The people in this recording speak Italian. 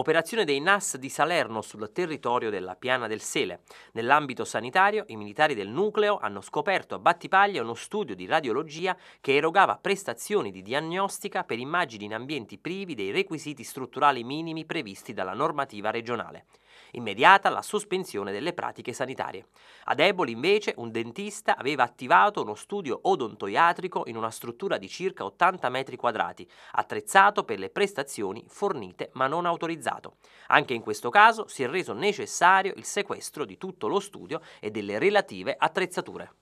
Operazione dei NAS di Salerno sul territorio della Piana del Sele. Nell'ambito sanitario, i militari del nucleo hanno scoperto a Battipaglia uno studio di radiologia che erogava prestazioni di diagnostica per immagini in ambienti privi dei requisiti strutturali minimi previsti dalla normativa regionale immediata la sospensione delle pratiche sanitarie. A Deboli, invece un dentista aveva attivato uno studio odontoiatrico in una struttura di circa 80 metri quadrati, attrezzato per le prestazioni fornite ma non autorizzato. Anche in questo caso si è reso necessario il sequestro di tutto lo studio e delle relative attrezzature.